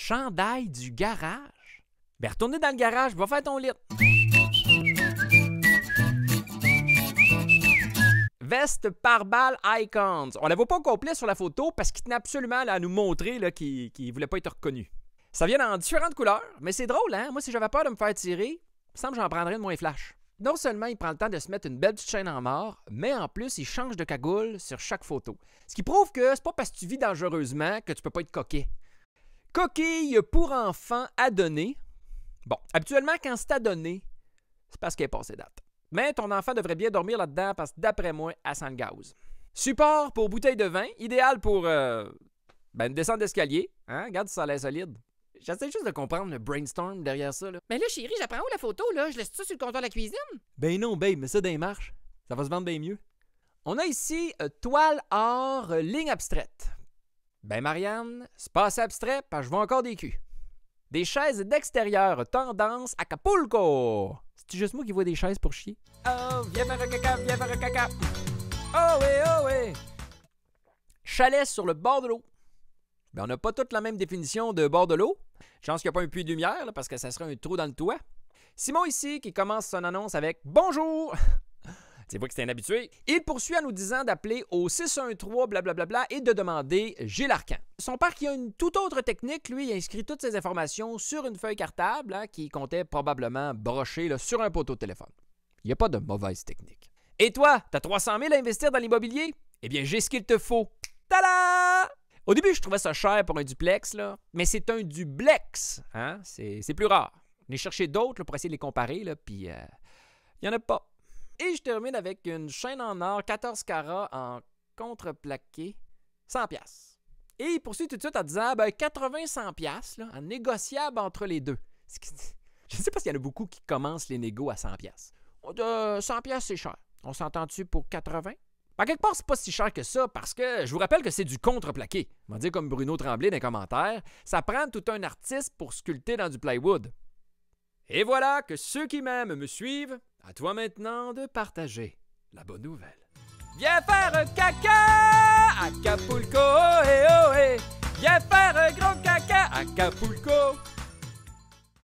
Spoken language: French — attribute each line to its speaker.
Speaker 1: chandail du garage. Ben, retournez dans le garage, va faire ton lit. Veste par balle Icons. On la voit pas au complet sur la photo parce qu'il tenait absolument à nous montrer qu'il ne voulait pas être reconnu. Ça vient en différentes couleurs, mais c'est drôle, hein? Moi, si j'avais peur de me faire tirer, il me semble que j'en prendrais de moins flash. Non seulement il prend le temps de se mettre une belle petite chaîne en mort, mais en plus, il change de cagoule sur chaque photo. Ce qui prouve que c'est pas parce que tu vis dangereusement que tu peux pas être coquet. Coquille pour enfants à donner. Bon, habituellement, quand c'est à donner, c'est parce qu'elle est passée date. Mais ton enfant devrait bien dormir là-dedans parce que, d'après moi, à sent le gaz. Support pour bouteille de vin, idéal pour euh, ben, une descente d'escalier. Hein? Regarde si ça l'air solide. J'essaie juste de comprendre le brainstorm derrière ça. Là. Mais là, chérie, j'apprends où la photo? là? Je laisse ça sur le comptoir de la cuisine? Ben non, babe, mais ça des marches. Ça va se vendre bien mieux. On a ici euh, toile or, euh, ligne abstraite. Ben Marianne, c'est pas assez abstrait, parce que je vois encore des culs. Des chaises d'extérieur, tendance à Capulco. C'est juste moi qui vois des chaises pour chier. Oh, viens faire le caca, viens faire un caca. Oh oui, oh oui. Chalet sur le bord de l'eau. Ben, on n'a pas toute la même définition de bord de l'eau. pense qu'il n'y a pas un puits de lumière, parce que ça serait un trou dans le toit. Simon ici qui commence son annonce avec Bonjour! C'est vrai que c'est un habitué. Il poursuit en nous disant d'appeler au 613 blablabla et de demander Gilles Arcan. Son père, qui a une toute autre technique, lui, a inscrit toutes ses informations sur une feuille cartable hein, qui comptait probablement brocher là, sur un poteau de téléphone. Il n'y a pas de mauvaise technique. Et toi, t'as 300 000 à investir dans l'immobilier? Eh bien, j'ai ce qu'il te faut. Tada! Au début, je trouvais ça cher pour un duplex, là, mais c'est un duplex. Hein? C'est plus rare. J'ai cherché d'autres pour essayer de les comparer, là, puis euh, il n'y en a pas. Et je termine avec une chaîne en or 14 carats en contreplaqué 100 pièces. Et il poursuit tout de suite en disant ben, 80-100 pièces en négociable entre les deux. Je ne sais pas s'il y en a beaucoup qui commencent les négos à 100 pièces. 100 pièces c'est cher. On s'entend-tu pour 80? Ben, quelque part, c'est pas si cher que ça parce que je vous rappelle que c'est du contreplaqué. On va dire comme Bruno Tremblay dans les commentaires, ça prend tout un artiste pour sculpter dans du plywood. Et voilà que ceux qui m'aiment me suivent à toi maintenant de partager la bonne nouvelle. Viens faire un caca, Acapulco, Capulco eh oh eh. Viens faire un gros caca, à Capulco.